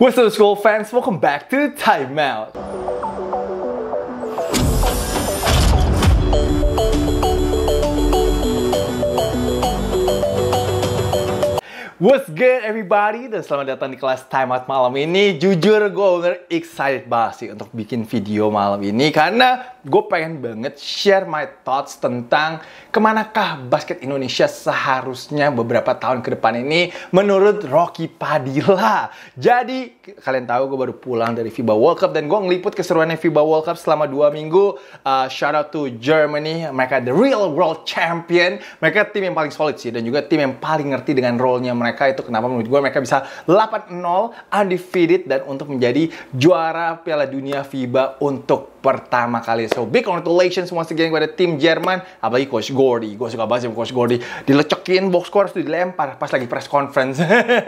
What's up school fans, welcome back to Time Out. What's good everybody dan selamat datang di kelas Time Out malam ini. Jujur gue bener excited banget sih untuk bikin video malam ini karena gue pengen banget share my thoughts tentang kemanakah basket Indonesia seharusnya beberapa tahun ke depan ini menurut Rocky Padilla. Jadi kalian tahu gue baru pulang dari FIBA World Cup dan gue ngeliput keseruannya FIBA World Cup selama dua minggu. Uh, shout out to Germany, mereka the real world champion. Mereka tim yang paling solid sih dan juga tim yang paling ngerti dengan role-nya mereka itu kenapa menurut gue mereka bisa 8-0 undefeated dan untuk menjadi juara Piala Dunia FIBA untuk pertama kali. So big congratulations once again kepada tim Jerman, apalagi Coach Gordy. Gue suka banget sih Coach Gordy. Dilecekin box score, itu dilempar pas lagi press conference.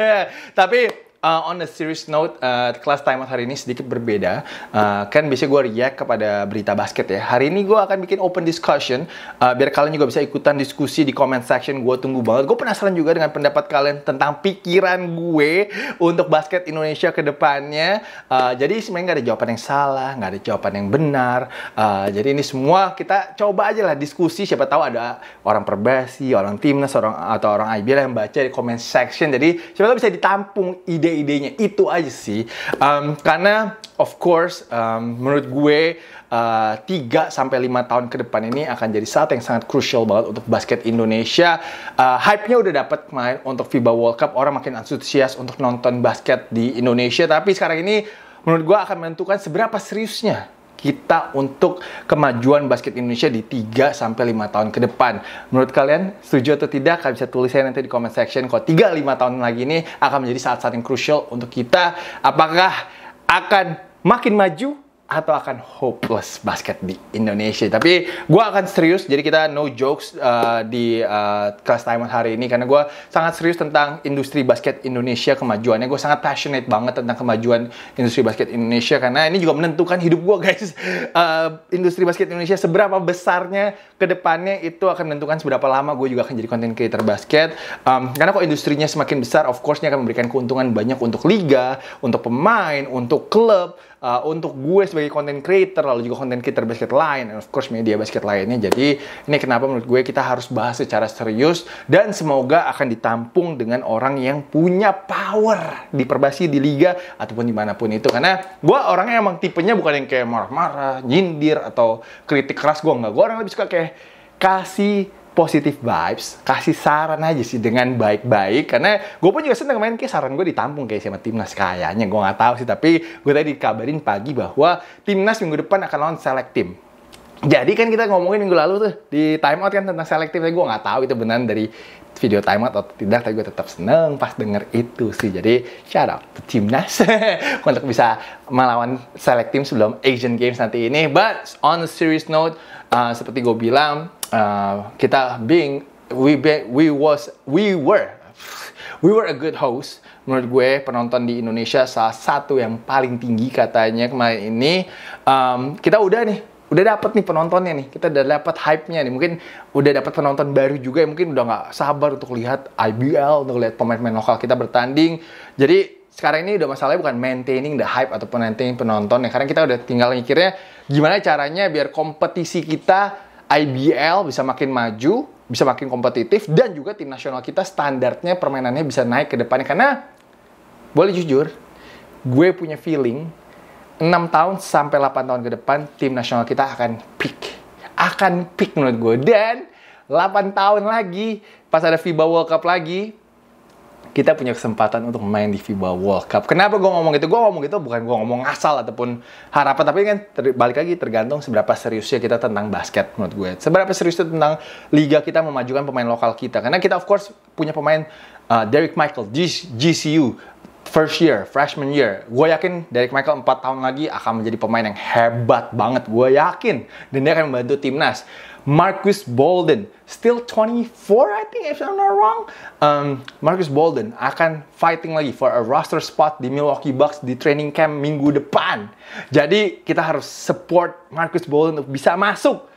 Tapi uh, on a serious note, uh, kelas timeout hari ini sedikit berbeda. Uh, kan biasanya gue react kepada berita basket ya. Hari ini gue akan bikin open discussion. Uh, biar kalian juga bisa ikutan diskusi di comment section. Gue tunggu banget. Gue penasaran juga dengan pendapat kalian tentang pikiran gue untuk basket Indonesia ke depannya. Uh, jadi sebenarnya nggak ada jawaban yang salah, nggak ada jawaban yang benar. Uh, jadi ini semua kita coba aja lah diskusi. Siapa tahu ada orang perbasi, orang timnas, orang atau orang IBL yang baca di comment section. Jadi siapa tahu bisa ditampung ide ide-idenya itu aja sih um, karena of course um, menurut gue eh, tiga sampai lima tahun ke depan ini akan jadi saat yang sangat krusial banget untuk basket Indonesia uh, hype-nya udah dapat main untuk FIBA World Cup orang makin antusias untuk nonton basket di Indonesia tapi sekarang ini menurut gue akan menentukan seberapa seriusnya kita untuk kemajuan basket Indonesia di 3 sampai 5 tahun ke depan. Menurut kalian setuju atau tidak? Kalian bisa tulis nanti di comment section kalau 3 5 tahun lagi ini akan menjadi saat-saat yang krusial untuk kita. Apakah akan makin maju atau akan hopeless basket di Indonesia. Tapi gue akan serius, jadi kita no jokes uh, di uh, kelas Diamond hari ini karena gue sangat serius tentang industri basket Indonesia kemajuannya. Gue sangat passionate banget tentang kemajuan industri basket Indonesia karena ini juga menentukan hidup gue guys. Uh, industri basket Indonesia seberapa besarnya ke depannya itu akan menentukan seberapa lama gue juga akan jadi content creator basket. Um, karena kok industrinya semakin besar, of course-nya akan memberikan keuntungan banyak untuk liga, untuk pemain, untuk klub, uh, untuk gue sebagai content creator lalu juga content creator basket lain and of course media basket lainnya. Jadi ini kenapa menurut gue kita harus bahas secara serius dan semoga akan ditampung dengan orang yang punya power di perbasi di liga ataupun dimanapun itu. Karena gue orangnya emang tipenya bukan yang kayak marah-marah, nyindir atau kritik keras gue nggak. Gue orang lebih suka kayak kasih positif vibes, kasih saran aja sih dengan baik-baik. Karena gue pun juga seneng main, kayak saran gue ditampung kayak sama timnas kayaknya. Gue nggak tahu sih, tapi gue tadi dikabarin pagi bahwa timnas minggu depan akan lawan select tim. Jadi kan kita ngomongin minggu lalu tuh di timeout out kan tentang selektif, tapi gue nggak tahu itu benar dari video timeout atau tidak, tapi gue tetap seneng pas denger itu sih. Jadi shout out to timnas untuk bisa melawan selektif sebelum Asian Games nanti ini. But on a serious note, uh, seperti gue bilang, uh, kita being we be, we was we were we were a good host menurut gue penonton di Indonesia salah satu yang paling tinggi katanya kemarin ini um, kita udah nih udah dapet nih penontonnya nih kita udah dapet hype-nya nih mungkin udah dapet penonton baru juga yang mungkin udah nggak sabar untuk lihat IBL untuk lihat pemain-pemain lokal kita bertanding jadi sekarang ini udah masalahnya bukan maintaining the hype atau maintaining penonton ya karena kita udah tinggal mikirnya gimana caranya biar kompetisi kita IBL bisa makin maju, bisa makin kompetitif, dan juga tim nasional kita standarnya permainannya bisa naik ke depannya. Karena, boleh jujur, gue punya feeling 6 tahun sampai 8 tahun ke depan tim nasional kita akan peak. Akan peak menurut gue. Dan 8 tahun lagi, pas ada FIBA World Cup lagi, kita punya kesempatan untuk main di FIBA World Cup. Kenapa gue ngomong gitu? Gue ngomong gitu bukan gue ngomong asal ataupun harapan, tapi kan balik lagi tergantung seberapa seriusnya kita tentang basket menurut gue. Seberapa seriusnya tentang liga kita memajukan pemain lokal kita. Karena kita of course punya pemain uh, Derek Michael, G- GCU, first year, freshman year. Gue yakin Derek Michael 4 tahun lagi akan menjadi pemain yang hebat banget. Gue yakin. Dan dia akan membantu timnas. Marcus Bolden, still 24 I think if I'm not wrong. Um, Marcus Bolden akan fighting lagi for a roster spot di Milwaukee Bucks di training camp minggu depan. Jadi kita harus support Marcus Bolden untuk bisa masuk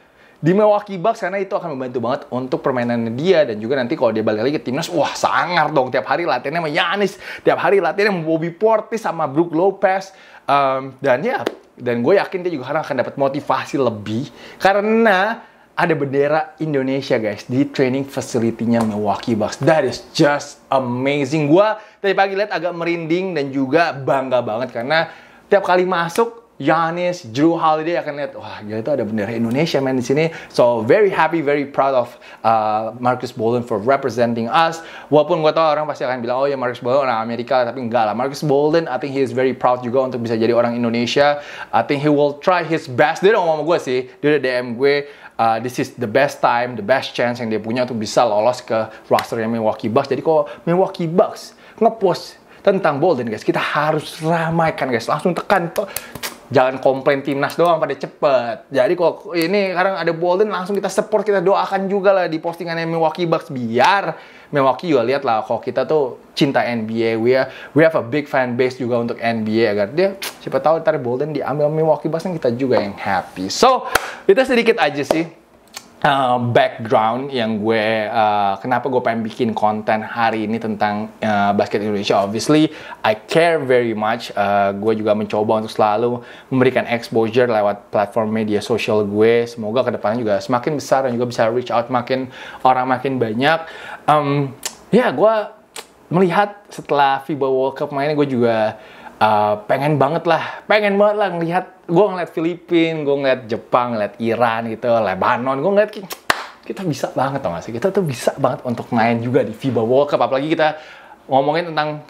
di Milwaukee Bucks karena itu akan membantu banget untuk permainan dia dan juga nanti kalau dia balik lagi ke timnas wah sangar dong tiap hari latihannya sama Yanis tiap hari latihannya sama Bobby Portis sama Brook Lopez um, dan ya dan gue yakin dia juga akan dapat motivasi lebih karena ada bendera Indonesia guys di training facility-nya Milwaukee Bucks. That is just amazing. Gua tadi pagi lihat agak merinding dan juga bangga banget karena tiap kali masuk Giannis, Drew Holiday akan lihat, wah gila itu ada bendera Indonesia man di sini. So very happy, very proud of uh, Marcus Bolden for representing us. Walaupun gue tau orang pasti akan bilang, oh ya Marcus Bolden orang Amerika, tapi enggak lah. Marcus Bolden, I think he is very proud juga untuk bisa jadi orang Indonesia. I think he will try his best. Dia udah ngomong sama gue sih, dia udah DM gue uh, this is the best time, the best chance yang dia punya untuk bisa lolos ke roster yang Milwaukee Bucks. Jadi kalau Milwaukee Bucks ngepost tentang Bolden guys, kita harus ramaikan guys, langsung tekan to jangan komplain timnas doang pada cepet. Jadi kok ini sekarang ada Bolden langsung kita support, kita doakan juga lah di yang Milwaukee Bucks biar Milwaukee juga lihat lah kalau kita tuh cinta NBA we are, we have a big fan base juga untuk NBA agar ya kan? dia siapa tahu ntar Bolden diambil Milwaukee Bucks kan kita juga yang happy so itu sedikit aja sih uh, background yang gue uh, kenapa gue pengen bikin konten hari ini tentang uh, basket Indonesia obviously I care very much uh, gue juga mencoba untuk selalu memberikan exposure lewat platform media sosial gue semoga kedepannya juga semakin besar dan juga bisa reach out makin orang makin banyak um, ya yeah, gue melihat setelah FIBA World Cup mainnya gue juga Eh, pengen banget lah, pengen banget lah ngelihat, gue ngeliat Filipin, gue ngeliat Jepang, ngeliat Iran gitu, Lebanon, gue ngeliat kita bisa banget tau gak sih? Kita tuh bisa banget untuk main juga di FIBA World Cup, apalagi kita ngomongin tentang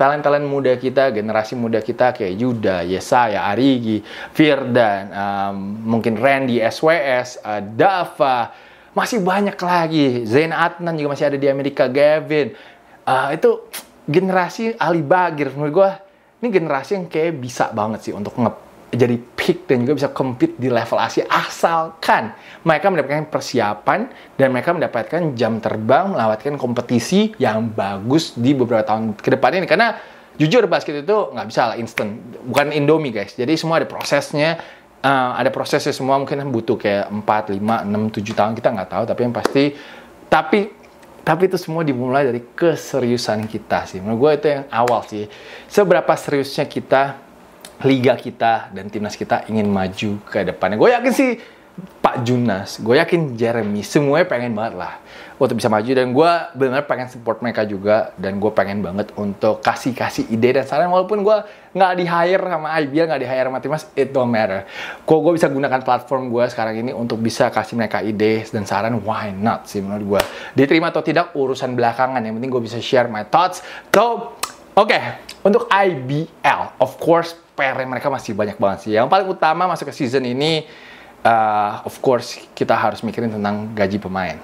talent-talent muda kita, generasi muda kita kayak Yuda, Yesaya, Arigi, Firdan, um, mungkin Randy, SWS, uh, eh, Dava, masih banyak lagi. Zain Adnan juga masih ada di Amerika, Gavin. Uh, itu generasi Ali Bagir menurut gue ini generasi yang kayak bisa banget sih untuk nge jadi peak dan juga bisa compete di level Asia asalkan mereka mendapatkan persiapan dan mereka mendapatkan jam terbang melewatkan kompetisi yang bagus di beberapa tahun ke depan ini karena jujur basket itu nggak bisa lah instant bukan indomie guys jadi semua ada prosesnya uh, ada prosesnya semua mungkin butuh kayak 4, 5, 6, 7 tahun kita nggak tahu tapi yang pasti tapi tapi itu semua dimulai dari keseriusan kita sih. Menurut gue itu yang awal sih. Seberapa seriusnya kita, liga kita, dan timnas kita ingin maju ke depannya. Gue yakin sih Pak Junas, gue yakin Jeremy, semuanya pengen banget lah untuk bisa maju dan gue benar pengen support mereka juga dan gue pengen banget untuk kasih kasih ide dan saran walaupun gue nggak di hire sama IBL nggak di hire sama Timas, it don't matter. Kok gue bisa gunakan platform gue sekarang ini untuk bisa kasih mereka ide dan saran why not sih menurut gue diterima atau tidak urusan belakangan yang penting gue bisa share my thoughts. So Oke, okay, untuk IBL, of course, PR mereka masih banyak banget sih. Yang paling utama masuk ke season ini, uh, of course kita harus mikirin tentang gaji pemain.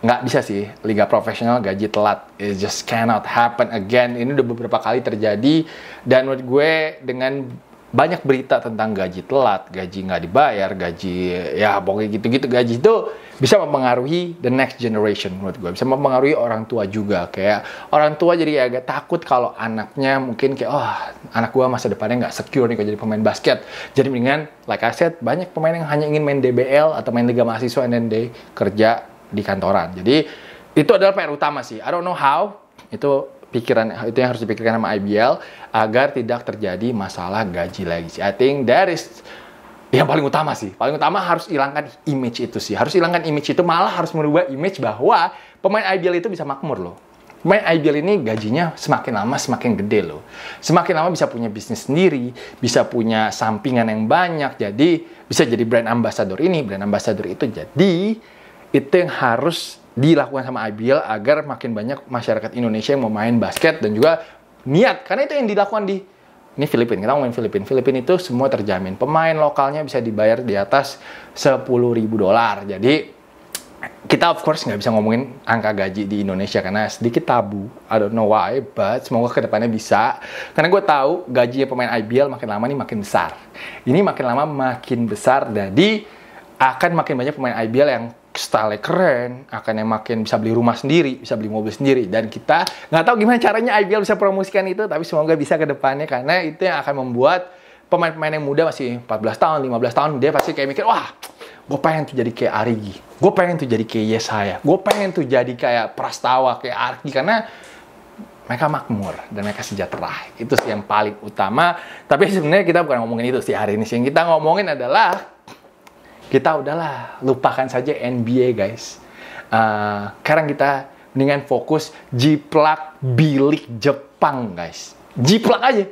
Nggak bisa sih, liga profesional gaji telat. It just cannot happen again. Ini udah beberapa kali terjadi. Dan menurut gue dengan banyak berita tentang gaji telat, gaji nggak dibayar, gaji ya pokoknya gitu-gitu gaji itu bisa mempengaruhi the next generation menurut gue bisa mempengaruhi orang tua juga kayak orang tua jadi agak takut kalau anaknya mungkin kayak oh anak gue masa depannya nggak secure nih kalau jadi pemain basket jadi mendingan like I said banyak pemain yang hanya ingin main DBL atau main liga mahasiswa and then they kerja di kantoran jadi itu adalah PR utama sih I don't know how itu pikiran itu yang harus dipikirkan sama IBL agar tidak terjadi masalah gaji lagi. I think that is yang paling utama sih. Paling utama harus hilangkan image itu sih. Harus hilangkan image itu malah harus merubah image bahwa pemain IBL itu bisa makmur loh. Pemain IBL ini gajinya semakin lama semakin gede loh. Semakin lama bisa punya bisnis sendiri, bisa punya sampingan yang banyak. Jadi bisa jadi brand ambassador ini, brand ambassador itu. Jadi itu yang harus dilakukan sama IBL agar makin banyak masyarakat Indonesia yang mau main basket dan juga niat karena itu yang dilakukan di ini Filipina kita ngomongin Filipina Filipina itu semua terjamin pemain lokalnya bisa dibayar di atas 10.000 dolar jadi kita of course nggak bisa ngomongin angka gaji di Indonesia karena sedikit tabu I don't know why but semoga kedepannya bisa karena gue tahu gaji pemain IBL makin lama nih makin besar ini makin lama makin besar jadi akan makin banyak pemain IBL yang style keren, akan yang makin bisa beli rumah sendiri, bisa beli mobil sendiri. Dan kita nggak tahu gimana caranya IBL bisa promosikan itu, tapi semoga bisa ke depannya karena itu yang akan membuat pemain-pemain yang muda masih 14 tahun, 15 tahun, dia pasti kayak mikir, wah, gue pengen tuh jadi kayak Arigi, gue pengen tuh jadi kayak Yesaya, gue pengen tuh jadi kayak Prastawa, kayak Arki karena mereka makmur dan mereka sejahtera. Itu sih yang paling utama. Tapi sebenarnya kita bukan ngomongin itu sih hari ini. sih Yang kita ngomongin adalah kita udahlah lupakan saja NBA guys. Uh, sekarang kita mendingan fokus jiplak bilik Jepang guys. Jiplak aja.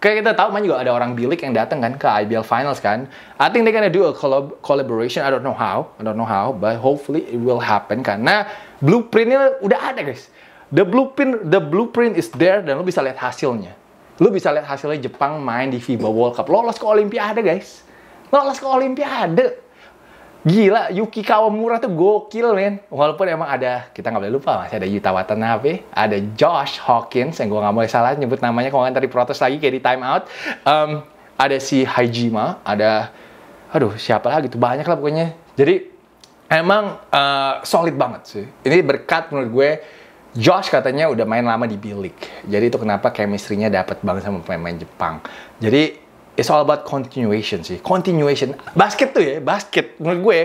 Kayak kita tahu man juga ada orang bilik yang datang kan ke IBL Finals kan. I think they gonna do a collab collaboration. I don't know how. I don't know how. But hopefully it will happen karena blueprintnya udah ada guys. The blueprint, the blueprint is there dan lu bisa lihat hasilnya. Lu bisa lihat hasilnya Jepang main di FIBA World Cup. Lolos ke Olimpiade guys. Lolos ke Olimpiade Gila, Yuki Kawamura tuh gokil, men. Walaupun emang ada, kita nggak boleh lupa, masih ada Yuta Watanabe, ada Josh Hawkins, yang gue nggak boleh salah nyebut namanya, kalau nggak tadi diprotes lagi kayak di time out. Um, ada si Hajima, ada... Aduh, siapa lagi tuh? Banyak lah pokoknya. Jadi, emang uh, solid banget sih. Ini berkat menurut gue, Josh katanya udah main lama di b Jadi itu kenapa chemistry-nya dapet banget sama pemain-pemain Jepang. Jadi it's all about continuation sih. Continuation. Basket tuh ya, basket. Menurut gue,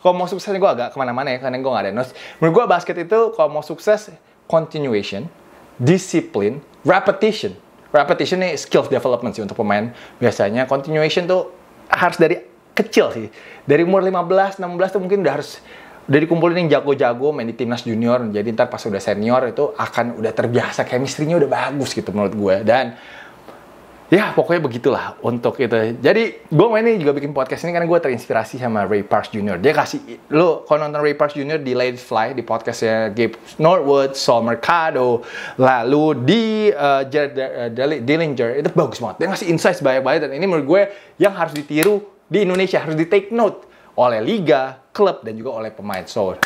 kalau mau sukses gue agak kemana-mana ya, karena gue gak ada notes. Menurut gue basket itu kalau mau sukses, continuation, discipline, repetition. Repetition nih skill development sih untuk pemain. Biasanya continuation tuh harus dari kecil sih. Dari umur 15, 16 tuh mungkin udah harus dari kumpulin yang jago-jago main di timnas junior jadi ntar pas udah senior itu akan udah terbiasa chemistry-nya udah bagus gitu menurut gue dan ya pokoknya begitulah untuk itu jadi gue main ini juga bikin podcast ini karena gue terinspirasi sama Ray Parks Jr. dia kasih lo kalau nonton Ray Parks Jr. di Late Fly di podcastnya Gabe Norwood, Saul Mercado lalu di uh, Jared uh, Dillinger itu bagus banget dia ngasih insights banyak banget dan ini menurut gue yang harus ditiru di Indonesia harus di take note oleh liga, klub dan juga oleh pemain so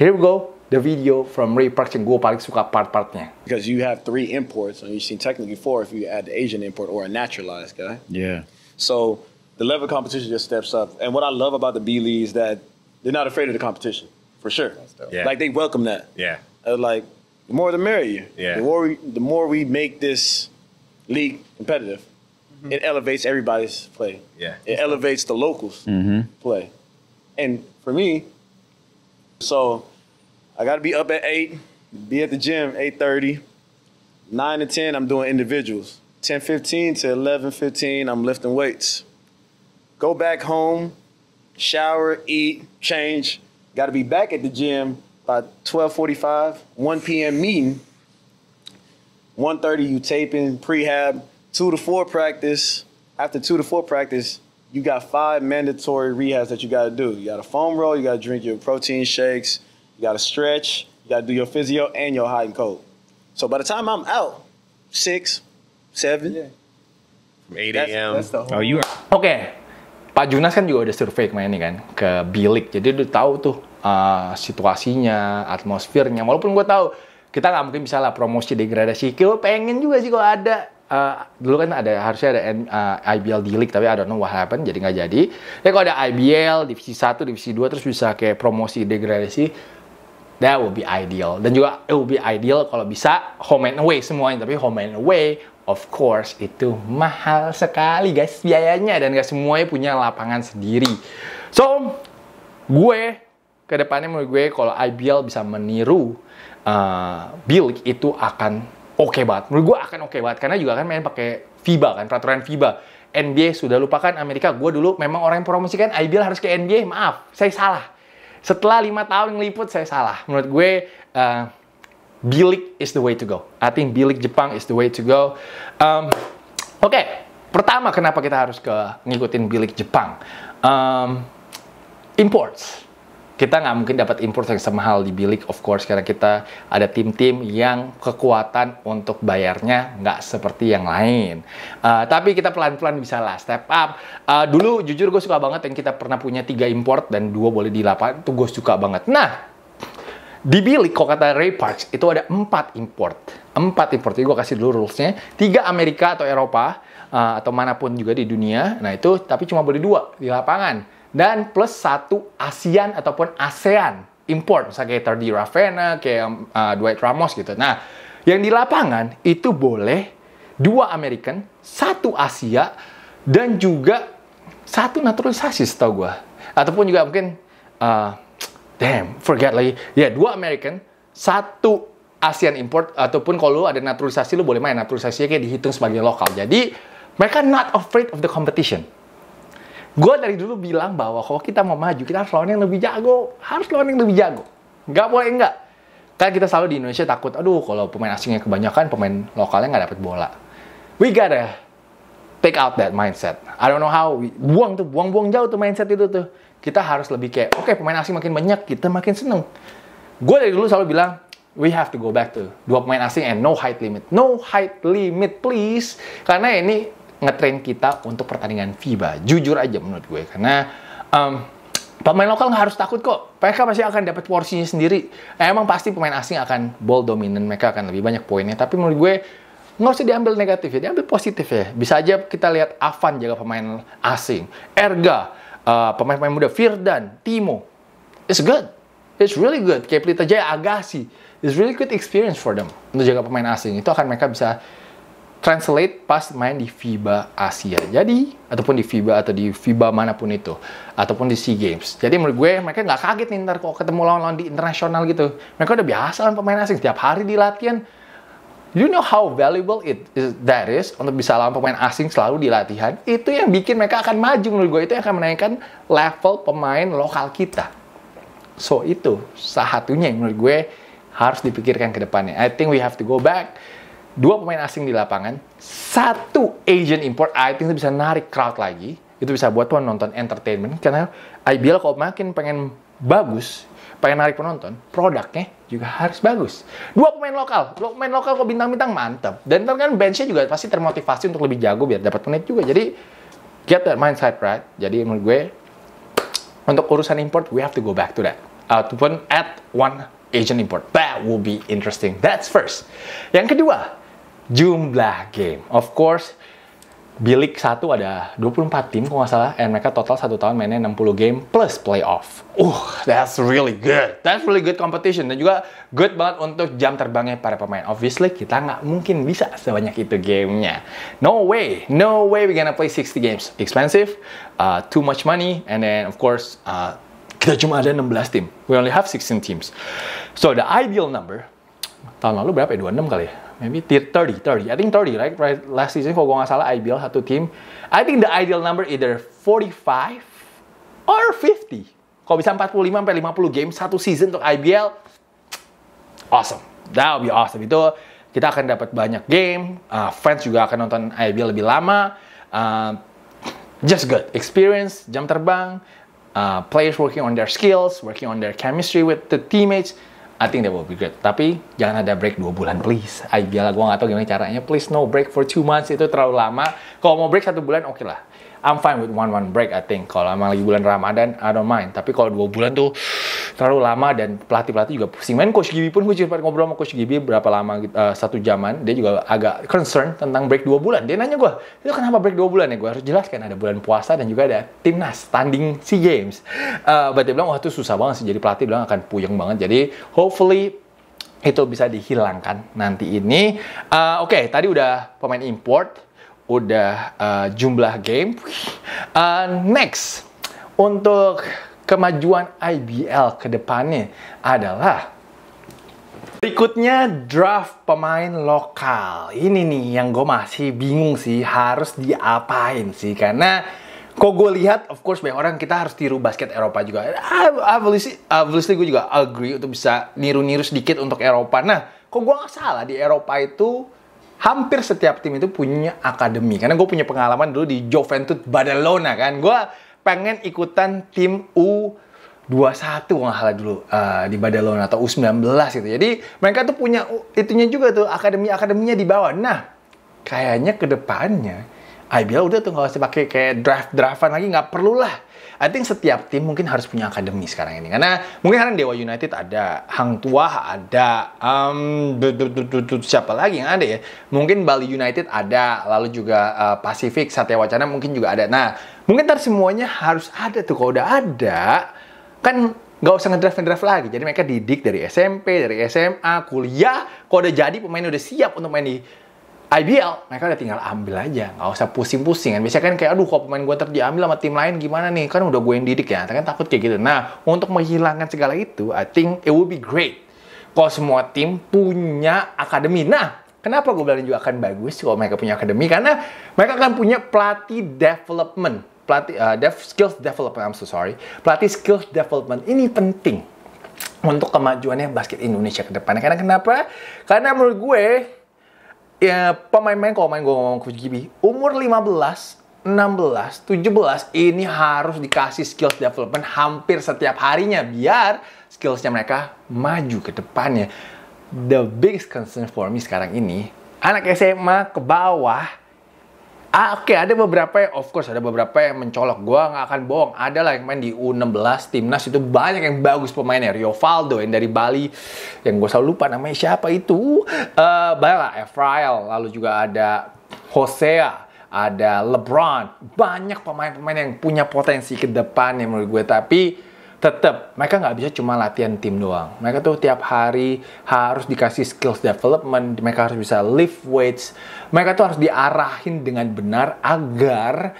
here we go the video from Ray Park yang gue paling suka part-partnya. Because you have three imports, and you've seen technically four if you add the Asian import or a naturalized guy. Yeah. So the level of competition just steps up. And what I love about the B League is that they're not afraid of the competition, for sure. Yeah. Like they welcome that. Yeah. Uh, like the more the merrier. Yeah. The more we, the more we make this league competitive, mm-hmm. it elevates everybody's play. Yeah. It elevates the locals' mm-hmm. play. And for me, so I gotta be up at eight, be at the gym 8.30. Nine to 10, I'm doing individuals. 10.15 to 11.15, I'm lifting weights. Go back home, shower, eat, change. Gotta be back at the gym by 12.45, 1 p.m. meeting. 1.30, you taping, prehab, two to four practice. After two to four practice, you got five mandatory rehabs that you gotta do. You got a foam roll, you gotta drink your protein shakes, You got stretch. You got do your physio and your hot and cold. So by the time I'm out, six, seven. Yeah. From 8 a.m. Oh, you are. Oke. Okay. Pak Junas kan juga udah survei kemarin nih kan ke bilik. Jadi udah tahu tuh uh, situasinya, atmosfernya. Walaupun gue tahu kita nggak mungkin bisa lah promosi degradasi. Kau pengen juga sih kalau ada Uh, dulu kan ada harusnya ada uh, IBL di League tapi I don't know what happened jadi nggak jadi. Ya kalau ada IBL divisi 1, divisi 2 terus bisa kayak promosi degradasi That will be ideal. Dan juga it will be ideal kalau bisa home and away semuanya. Tapi home and away, of course, itu mahal sekali guys biayanya. Dan gak semuanya punya lapangan sendiri. So, gue kedepannya menurut gue kalau IBL bisa meniru uh, build itu akan oke okay banget. Menurut gue akan oke okay banget. Karena juga kan main pakai FIBA kan, peraturan FIBA. NBA sudah lupakan Amerika. Gue dulu memang orang yang promosikan IBL harus ke NBA. Maaf, saya salah setelah lima tahun ngeliput, saya salah. Menurut gue, uh, bilik is the way to go. I think bilik Jepang is the way to go. Um, Oke, okay. pertama kenapa kita harus ke ngikutin bilik Jepang? Um, imports kita nggak mungkin dapat import yang semahal di bilik of course karena kita ada tim-tim yang kekuatan untuk bayarnya nggak seperti yang lain uh, tapi kita pelan-pelan bisa lah step up uh, dulu jujur gue suka banget yang kita pernah punya tiga import dan dua boleh di lapangan itu gue suka banget nah di bilik kok kata Ray Parks itu ada empat import empat import jadi gue kasih dulu rulesnya tiga Amerika atau Eropa uh, atau manapun juga di dunia nah itu tapi cuma boleh dua di lapangan dan plus satu ASEAN ataupun ASEAN import misalnya kayak Terdi Ravena kayak uh, Dwight Ramos gitu nah yang di lapangan itu boleh dua American satu Asia dan juga satu naturalisasi setahu gue ataupun juga mungkin uh, damn forget lagi ya yeah, dua American satu ASEAN import ataupun kalau lu ada naturalisasi lu boleh main naturalisasinya kayak dihitung sebagai lokal jadi mereka not afraid of the competition Gue dari dulu bilang bahwa kalau kita mau maju, kita harus lawan yang lebih jago. Harus lawan yang lebih jago. Gak boleh enggak. Karena kita selalu di Indonesia takut, aduh kalau pemain asingnya kebanyakan, pemain lokalnya nggak dapet bola. We gotta take out that mindset. I don't know how. buang tuh, buang-buang jauh tuh mindset itu tuh. Kita harus lebih kayak, oke okay, pemain asing makin banyak, kita makin seneng. Gue dari dulu selalu bilang, we have to go back to dua pemain asing and no height limit. No height limit, please. Karena ini ngetrain kita untuk pertandingan FIBA. Jujur aja menurut gue karena um, pemain lokal nggak harus takut kok. Mereka pasti akan dapat porsinya sendiri. emang pasti pemain asing akan ball dominant, mereka akan lebih banyak poinnya. Tapi menurut gue nggak usah diambil negatif ya, diambil positif ya. Bisa aja kita lihat Avan jaga pemain asing, Erga, uh, pemain-pemain muda, Firdan, Timo. It's good. It's really good. Kayak Pelita Jaya, Agassi. It's really good experience for them. Untuk jaga pemain asing. Itu akan mereka bisa translate pas main di FIBA Asia. Jadi, ataupun di FIBA atau di FIBA manapun itu. Ataupun di SEA Games. Jadi menurut gue, mereka nggak kaget nih ntar kalau ketemu lawan-lawan di internasional gitu. Mereka udah biasa lawan pemain asing. Setiap hari di latihan. You know how valuable it is, that is untuk bisa lawan pemain asing selalu di latihan. Itu yang bikin mereka akan maju menurut gue. Itu yang akan menaikkan level pemain lokal kita. So, itu satunya yang menurut gue harus dipikirkan ke depannya. I think we have to go back dua pemain asing di lapangan, satu agent import, I think itu bisa narik crowd lagi. Itu bisa buat tuan nonton entertainment. Karena IBL kalau makin pengen bagus, pengen narik penonton, produknya juga harus bagus. Dua pemain lokal, dua pemain lokal kok bintang-bintang mantep. Dan ntar kan benchnya juga pasti termotivasi untuk lebih jago biar dapat menit juga. Jadi get that mindset right. Jadi menurut gue untuk urusan import, we have to go back to that. Ataupun uh, at one Asian import. That will be interesting. That's first. Yang kedua, jumlah game. Of course, bilik satu ada 24 tim kalau nggak salah, and mereka total satu tahun mainnya 60 game plus playoff. Uh, that's really good. That's really good competition. Dan juga good banget untuk jam terbangnya para pemain. Obviously, kita nggak mungkin bisa sebanyak itu gamenya. No way, no way we gonna play 60 games. Expensive, uh, too much money, and then of course, uh, kita cuma ada 16 tim. We only have 16 teams. So the ideal number, tahun lalu berapa ya? 26 kali ya? maybe 30, 30. I think 30, right? right? Last season kalau gue nggak salah IBL satu tim. I think the ideal number either 45 or 50. Kalau bisa 45 sampai 50 game satu season untuk IBL, awesome. That would be awesome. Itu kita akan dapat banyak game, uh, fans juga akan nonton IBL lebih lama. Uh, just good experience, jam terbang, uh, players working on their skills, working on their chemistry with the teammates. I think that will be good. Tapi jangan ada break dua bulan, please. Ay, gila, ya gue gak tau gimana caranya. Please no break for two months, itu terlalu lama. Kalau mau break satu bulan, oke okay lah. I'm fine with one one break I think kalau emang lagi bulan Ramadan I don't mind tapi kalau dua bulan tuh terlalu lama dan pelatih pelatih juga pusing main coach Gibi pun gue cepat ngobrol sama coach Gibi berapa lama uh, satu jaman dia juga agak concern tentang break dua bulan dia nanya gue itu kenapa break dua bulan ya gue harus jelaskan ada bulan puasa dan juga ada timnas standing si Games uh, but dia bilang wah itu susah banget sih jadi pelatih bilang akan puyeng banget jadi hopefully itu bisa dihilangkan nanti ini. Uh, Oke, okay, tadi udah pemain import, udah uh, jumlah game. Uh, next, untuk kemajuan IBL ke depannya adalah Berikutnya draft pemain lokal. Ini nih yang gue masih bingung sih harus diapain sih karena kok gue lihat of course banyak orang kita harus tiru basket Eropa juga. Obviously, gue juga agree untuk bisa niru-niru sedikit untuk Eropa. Nah, kok gue nggak salah di Eropa itu hampir setiap tim itu punya akademi. Karena gue punya pengalaman dulu di Juventus Badalona kan. Gue pengen ikutan tim U 21 nggak salah dulu uh, di Badalona atau U19 gitu. Jadi mereka tuh punya itunya juga tuh akademi-akademinya di bawah. Nah, kayaknya kedepannya IBL udah tuh nggak usah pakai kayak draft draftan lagi nggak perlu lah I think setiap tim mungkin harus punya akademi sekarang ini karena mungkin sekarang Dewa United ada, Hang Tuah ada, um, siapa lagi yang ada ya? Mungkin Bali United ada, lalu juga uh, Pasifik Satya Wacana mungkin juga ada. Nah, mungkin ntar semuanya harus ada tuh kalau udah ada kan nggak usah ngedraft ngedraft lagi jadi mereka didik dari SMP dari SMA kuliah kalau udah jadi pemain udah siap untuk main di IBL mereka udah tinggal ambil aja nggak usah pusing-pusing kan biasanya kan kayak aduh kalau pemain gue terdiambil sama tim lain gimana nih kan udah gue yang didik ya kan takut kayak gitu nah untuk menghilangkan segala itu I think it would be great kalau semua tim punya akademi nah kenapa gue bilang juga akan bagus kalau mereka punya akademi karena mereka akan punya pelatih development pelatih uh, dev, skills development I'm so sorry pelatih skills development ini penting untuk kemajuannya basket Indonesia ke depan. Karena kenapa? Karena menurut gue ya pemain-pemain kalau main gue ngomong Coach Gibi, umur 15, 16, 17 ini harus dikasih skills development hampir setiap harinya biar skillsnya mereka maju ke depannya. The biggest concern for me sekarang ini, anak SMA ke bawah Ah, Oke, okay, ada beberapa yang, of course ada beberapa yang mencolok. Gua nggak akan bohong. Ada lah yang main di U16 timnas itu banyak yang bagus pemainnya. Rio Valdo yang dari Bali, yang gue selalu lupa namanya siapa itu. Uh, banyak lah, Efrael. Lalu juga ada Hosea, ada LeBron. Banyak pemain-pemain yang punya potensi ke depan yang menurut gue. Tapi tetap mereka nggak bisa cuma latihan tim doang. Mereka tuh tiap hari harus dikasih skills development, mereka harus bisa lift weights, mereka tuh harus diarahin dengan benar agar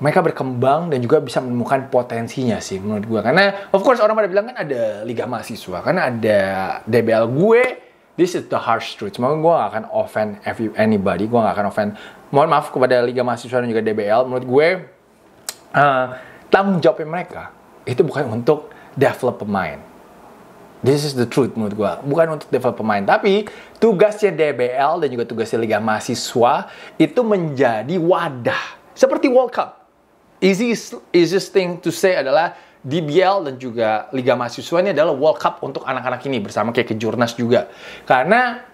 mereka berkembang dan juga bisa menemukan potensinya sih menurut gue. Karena of course orang pada bilang kan ada liga mahasiswa, kan ada DBL gue, this is the harsh truth. Semoga gue gak akan offend every, anybody, gue gak akan offend. Mohon maaf kepada liga mahasiswa dan juga DBL. Menurut gue uh, tanggung jawabnya mereka itu bukan untuk develop pemain. This is the truth menurut gue. Bukan untuk develop pemain, tapi tugasnya DBL dan juga tugasnya Liga Mahasiswa itu menjadi wadah. Seperti World Cup. Easy, easiest thing to say adalah DBL dan juga Liga Mahasiswa ini adalah World Cup untuk anak-anak ini bersama kayak kejurnas juga. Karena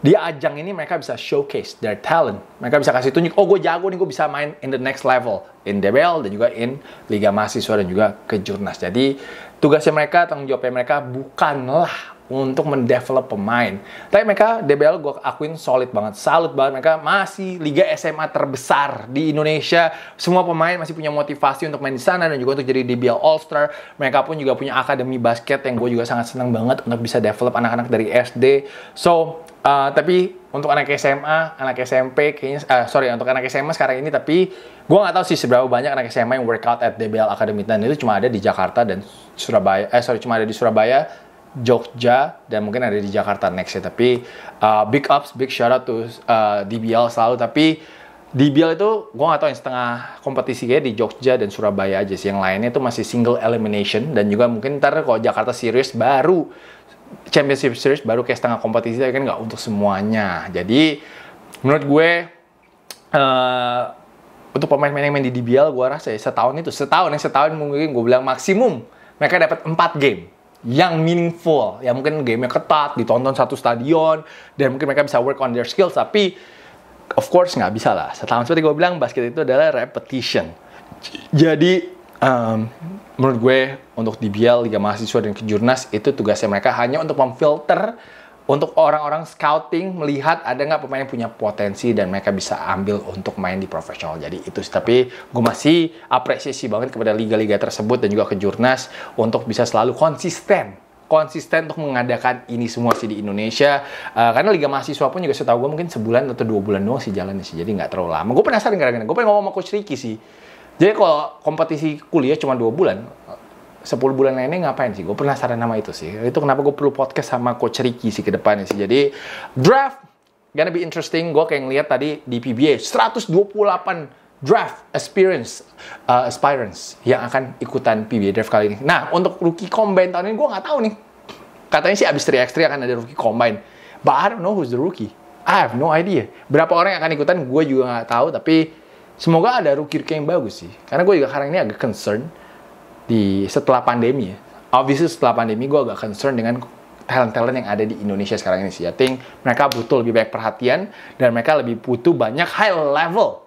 di ajang ini mereka bisa showcase their talent. Mereka bisa kasih tunjuk, oh gue jago nih, gue bisa main in the next level. In DBL dan juga in Liga Mahasiswa dan juga ke Jurnas. Jadi tugasnya mereka, tanggung jawabnya mereka bukanlah untuk mendevelop pemain. Tapi mereka DBL gue akuin solid banget, salut banget mereka masih liga SMA terbesar di Indonesia. Semua pemain masih punya motivasi untuk main di sana dan juga untuk jadi DBL All Star. Mereka pun juga punya akademi basket yang gue juga sangat senang banget untuk bisa develop anak-anak dari SD. So Uh, tapi untuk anak SMA, anak SMP, kayaknya, uh, sorry untuk anak SMA sekarang ini, tapi gue nggak tahu sih seberapa banyak anak SMA yang workout at DBL Academy dan itu cuma ada di Jakarta dan Surabaya, eh sorry cuma ada di Surabaya Jogja dan mungkin ada di Jakarta next ya tapi uh, big ups big shout out to uh, DBL selalu tapi DBL itu gue gak tau yang setengah kompetisi kayak di Jogja dan Surabaya aja sih yang lainnya itu masih single elimination dan juga mungkin ntar kalau Jakarta series baru Championship series baru kayak setengah kompetisi tapi kan gak untuk semuanya jadi menurut gue uh, untuk pemain-pemain yang main di DBL gue rasa ya setahun itu setahun yang setahun mungkin gue bilang maksimum mereka dapat 4 game yang meaningful ya mungkin game yang ketat ditonton satu stadion dan mungkin mereka bisa work on their skills tapi of course nggak bisa lah setahun seperti gue bilang basket itu adalah repetition jadi um, menurut gue untuk DBL Liga Mahasiswa dan Kejurnas itu tugasnya mereka hanya untuk memfilter untuk orang-orang scouting melihat ada nggak pemain yang punya potensi dan mereka bisa ambil untuk main di profesional. Jadi itu sih. Tapi gue masih apresiasi banget kepada liga-liga tersebut dan juga ke Jurnas untuk bisa selalu konsisten konsisten untuk mengadakan ini semua sih di Indonesia uh, karena Liga Mahasiswa pun juga setahu gue mungkin sebulan atau dua bulan doang sih jalannya sih jadi nggak terlalu lama gue penasaran gara-gara gue pengen ngomong sama Coach Ricky sih jadi kalau kompetisi kuliah cuma dua bulan 10 bulan lainnya ngapain sih? Gue penasaran nama itu sih. Itu kenapa gue perlu podcast sama Coach Ricky sih ke depannya sih. Jadi draft gonna be interesting. Gue kayak ngeliat tadi di PBA 128 draft experience uh, aspirants yang akan ikutan PBA draft kali ini. Nah, untuk rookie combine tahun ini gue nggak tahu nih. Katanya sih abis 3x3 akan ada rookie combine. But I don't know who's the rookie. I have no idea. Berapa orang yang akan ikutan gue juga nggak tahu. Tapi semoga ada rookie yang bagus sih. Karena gue juga sekarang ini agak concern di setelah pandemi ya. Obviously setelah pandemi gue agak concern dengan talent-talent yang ada di Indonesia sekarang ini sih. I think mereka butuh lebih banyak perhatian dan mereka lebih butuh banyak high level.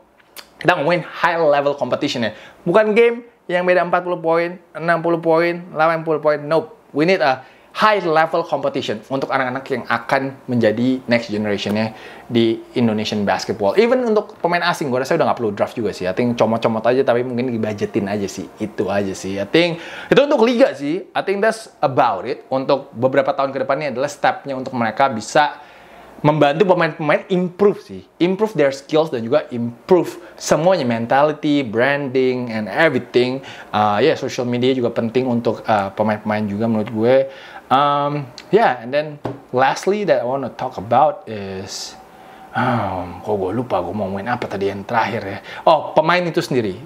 Kita ngomongin high level competition ya. Bukan game yang beda 40 poin, 60 poin, 80 poin. Nope. We need a high level competition untuk anak-anak yang akan menjadi next generationnya di Indonesian basketball. Even untuk pemain asing, gue rasa udah nggak perlu draft juga sih. I think comot-comot aja, tapi mungkin dibajetin aja sih. Itu aja sih. I think itu untuk liga sih. I think that's about it. Untuk beberapa tahun ke depannya adalah stepnya untuk mereka bisa membantu pemain-pemain improve sih, improve their skills dan juga improve semuanya mentality, branding and everything. Uh, ya yeah, social media juga penting untuk uh, pemain-pemain uh, pemain -pemain juga menurut gue. Um, yeah, and then lastly that I want to talk about is um, kok gue lupa gue mau main apa tadi yang terakhir ya. Oh, pemain itu sendiri.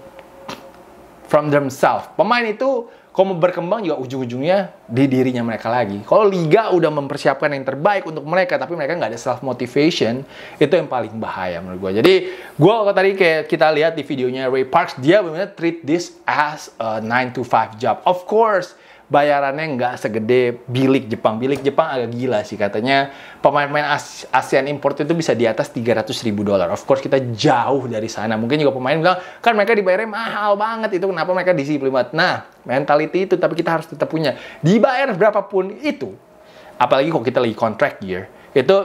From themselves. Pemain itu kalau mau berkembang juga ujung-ujungnya di dirinya mereka lagi. Kalau liga udah mempersiapkan yang terbaik untuk mereka, tapi mereka nggak ada self motivation, itu yang paling bahaya menurut gue. Jadi gue kalau tadi kayak kita lihat di videonya Ray Parks, dia benar-benar treat this as a 9 to 5 job. Of course, bayarannya nggak segede bilik Jepang. Bilik Jepang agak gila sih katanya pemain-pemain ASEAN import itu bisa di atas 300 ribu dolar. Of course kita jauh dari sana. Mungkin juga pemain bilang kan mereka dibayarnya mahal banget itu kenapa mereka disiplin banget. Nah mentality itu tapi kita harus tetap punya. Dibayar berapapun itu, apalagi kalau kita lagi contract year itu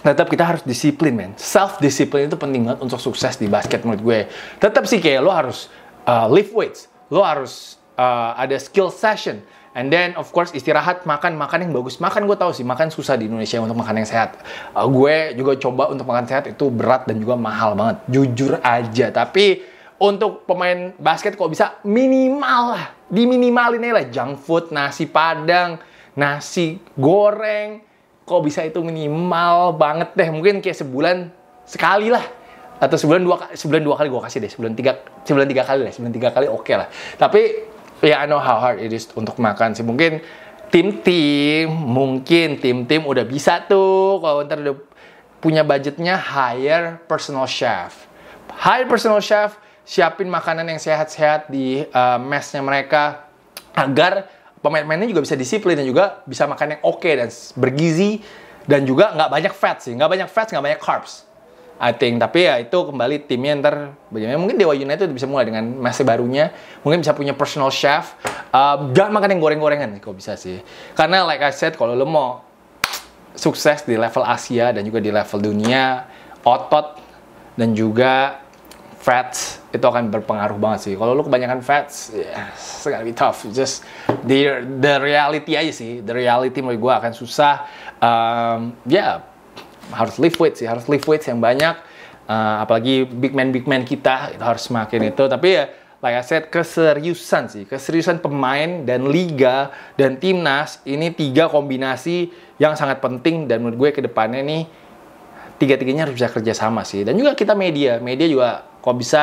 tetap kita harus disiplin men self discipline itu penting banget untuk sukses di basket menurut gue tetap sih kayak lo harus uh, lift weights lo harus uh, ada skill session. And then of course istirahat, makan, makan yang bagus. Makan gue tahu sih, makan susah di Indonesia untuk makan yang sehat. Uh, gue juga coba untuk makan sehat itu berat dan juga mahal banget. Jujur aja, tapi untuk pemain basket kok bisa minimal lah, diminimalin aja lah junk food, nasi padang, nasi goreng, kok bisa itu minimal banget deh. Mungkin kayak sebulan sekali lah atau sebulan dua sebulan dua kali gue kasih deh sebulan tiga sebulan tiga kali lah sebulan tiga kali oke okay lah tapi yeah, I know how hard it is untuk makan sih. Mungkin tim-tim, mungkin tim-tim udah bisa tuh kalau ntar udah punya budgetnya hire personal chef. Hire personal chef, siapin makanan yang sehat-sehat di uh, eh, mesnya mereka agar pemain-pemainnya juga bisa disiplin dan juga bisa makan yang oke okay dan bergizi dan juga nggak banyak fat sih, nggak banyak fat, nggak banyak carbs. I think tapi ya itu kembali timnya ntar mungkin Dewa United bisa mulai dengan masih barunya mungkin bisa punya personal chef uh, gak makan yang goreng-gorengan kok bisa sih karena like I said kalau lo mau sukses di level Asia dan juga di level dunia otot dan juga fats itu akan berpengaruh banget sih kalau lo kebanyakan fats yes, it's gonna be tough just the the reality aja sih the reality menurut gue akan susah um, ya yeah, harus lift weight sih, harus lift weight yang banyak. Uh, apalagi big man big man kita itu harus semakin iya. itu. Tapi ya like I said, keseriusan sih, keseriusan pemain dan liga dan timnas ini tiga kombinasi yang sangat penting dan menurut gue kedepannya nih tiga-tiganya harus bisa kerja sama sih. Dan juga kita media, media juga kok bisa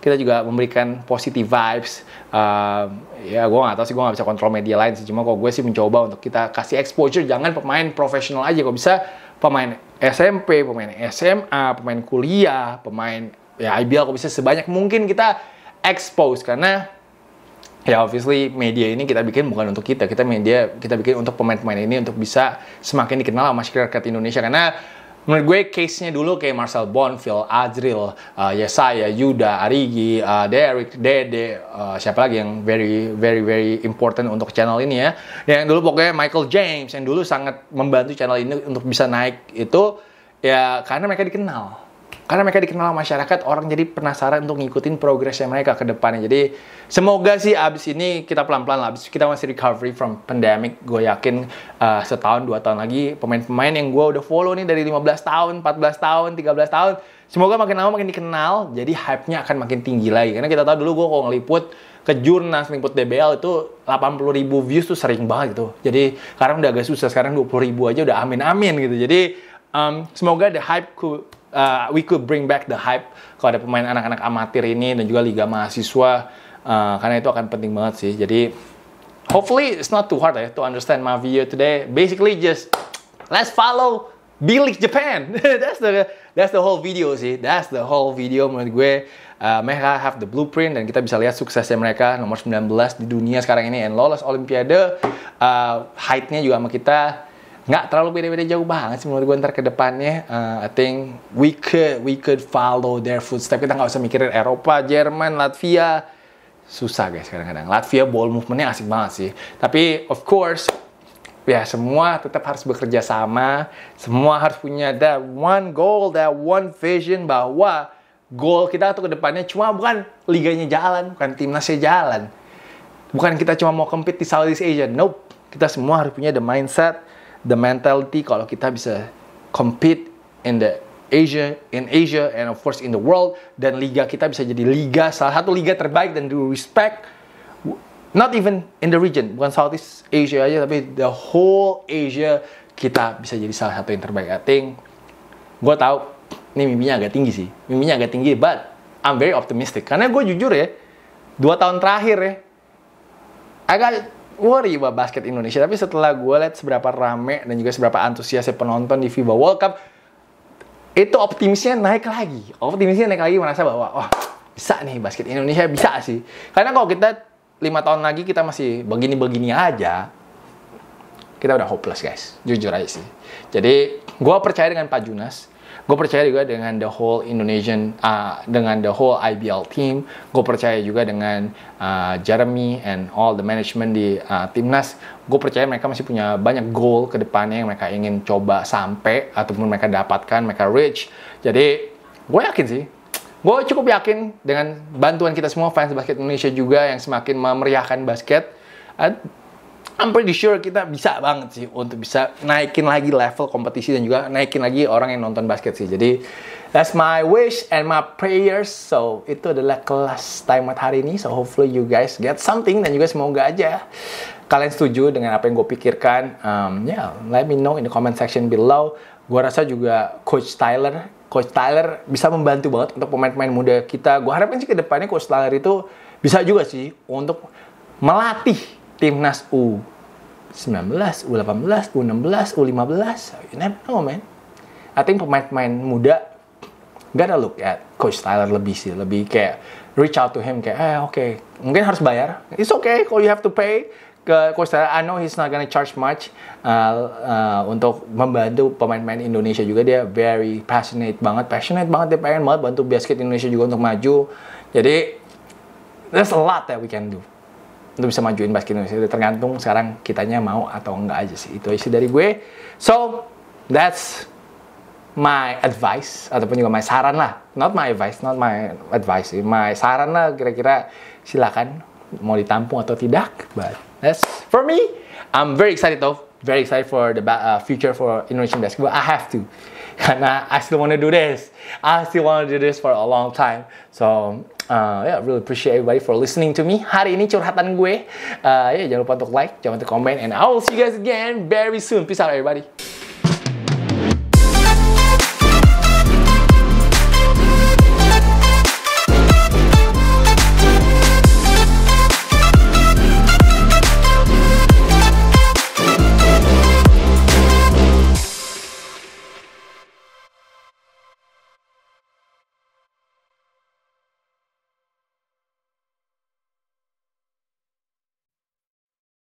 kita juga memberikan positive vibes. Uh, ya gue gak tau sih gue gak bisa kontrol media lain sih. Cuma kok gue sih mencoba untuk kita kasih exposure, jangan pemain profesional aja. kok bisa pemain SMP, pemain SMA, pemain kuliah, pemain ya IBL kok bisa sebanyak mungkin kita expose karena ya obviously media ini kita bikin bukan untuk kita kita media kita bikin untuk pemain-pemain ini untuk bisa semakin dikenal sama masyarakat Indonesia karena menurut gue case-nya dulu kayak Marcel Bonfield, Adril, uh, Yesaya, Yuda, Arigi, uh, Derek, Dede, uh, siapa lagi yang very very very important untuk channel ini ya. Yang dulu pokoknya Michael James yang dulu sangat membantu channel ini untuk bisa naik itu ya karena mereka dikenal karena mereka dikenal masyarakat, orang jadi penasaran untuk ngikutin progresnya mereka ke depannya. Jadi semoga sih abis ini kita pelan-pelan lah, abis kita masih recovery from pandemic. Gue yakin uh, setahun, dua tahun lagi, pemain-pemain yang gue udah follow nih dari 15 tahun, 14 tahun, 13 tahun, semoga makin lama makin dikenal, jadi hype-nya akan makin tinggi lagi. Karena kita tahu dulu gue kalau ngeliput, ke jurnas liput DBL itu 80 ribu views tuh sering banget gitu. Jadi sekarang udah agak susah, sekarang 20 ribu aja udah amin-amin gitu. Jadi um, semoga the hype ku uh, we could bring back the hype kalau ada pemain anak-anak amatir ini dan juga liga mahasiswa uh, karena itu akan penting banget sih. Jadi hopefully it's not too hard ya eh, to understand my video today. Basically just let's follow Bilik Japan. that's the that's the whole video sih. That's the whole video menurut gue. Uh, mereka have the blueprint dan kita bisa lihat suksesnya mereka nomor 19 di dunia sekarang ini and lolos olimpiade. Uh, Height-nya juga sama kita nggak terlalu beda-beda jauh banget sih menurut gue ntar ke depannya uh, I think we could we could follow their footsteps kita nggak usah mikirin Eropa Jerman Latvia susah guys kadang-kadang Latvia ball movementnya asik banget sih tapi of course ya semua tetap harus bekerja sama semua harus punya that one goal that one vision bahwa goal kita tuh ke depannya cuma bukan liganya jalan bukan timnasnya jalan bukan kita cuma mau compete di Southeast Asia nope kita semua harus punya the mindset the mentality kalau kita bisa compete in the Asia, in Asia, and of course in the world, dan liga kita bisa jadi liga, salah satu liga terbaik dan di respect, not even in the region, bukan Southeast Asia aja, tapi the whole Asia, kita bisa jadi salah satu yang terbaik. I think, gue tahu ini mimpinya agak tinggi sih, mimpinya agak tinggi, but I'm very optimistic. Karena gue jujur ya, dua tahun terakhir ya, I got worry buat basket Indonesia tapi setelah gue lihat seberapa rame dan juga seberapa antusiasnya penonton di FIBA World Cup itu optimisnya naik lagi optimisnya naik lagi merasa bahwa wah bisa nih basket Indonesia bisa sih karena kalau kita lima tahun lagi kita masih begini-begini aja kita udah hopeless guys jujur aja sih jadi gue percaya dengan Pak Junas Gue percaya juga dengan the whole Indonesian, uh, dengan the whole IBL team. Gue percaya juga dengan uh, Jeremy and all the management di uh, timnas. Gue percaya mereka masih punya banyak goal ke depannya yang mereka ingin coba sampai ataupun mereka dapatkan, mereka reach. Jadi gue yakin sih, gue cukup yakin dengan bantuan kita semua fans basket Indonesia juga yang semakin memeriahkan basket. I'm pretty sure kita bisa banget sih untuk bisa naikin lagi level kompetisi dan juga naikin lagi orang yang nonton basket sih. Jadi that's my wish and my prayers. So itu adalah kelas timeout hari ini. So hopefully you guys get something dan juga semoga aja kalian setuju dengan apa yang gue pikirkan. Um, yeah, let me know in the comment section below. Gue rasa juga Coach Tyler, Coach Tyler bisa membantu banget untuk pemain-pemain muda kita. Gue harapin sih ke depannya Coach Tyler itu bisa juga sih untuk melatih timnas U19, U18, U16, U15. You never know, man. I think pemain-pemain muda gotta look at Coach Tyler lebih sih, lebih kayak reach out to him kayak, eh oke, okay. mungkin harus bayar. It's okay kalau you have to pay ke Coach Tyler. I know he's not gonna charge much uh, uh, untuk membantu pemain-pemain Indonesia juga. Dia very passionate banget, passionate banget dia pengen banget bantu basket Indonesia juga untuk maju. Jadi there's a lot that we can do untuk bisa majuin basket Indonesia. Itu tergantung sekarang kitanya mau atau enggak aja sih. Itu isi dari gue. So, that's my advice ataupun juga my saran lah. Not my advice, not my advice. My saran lah kira-kira silakan mau ditampung atau tidak. But that's for me. I'm very excited though. Very excited for the uh, future for Indonesian basketball. I have to. Karena I still wanna do this. I still wanna do this for a long time. So uh, yeah, really appreciate everybody for listening to me hari ini curhatan gue uh, yeah, jangan lupa untuk like jangan lupa untuk comment and I will see you guys again very soon peace out everybody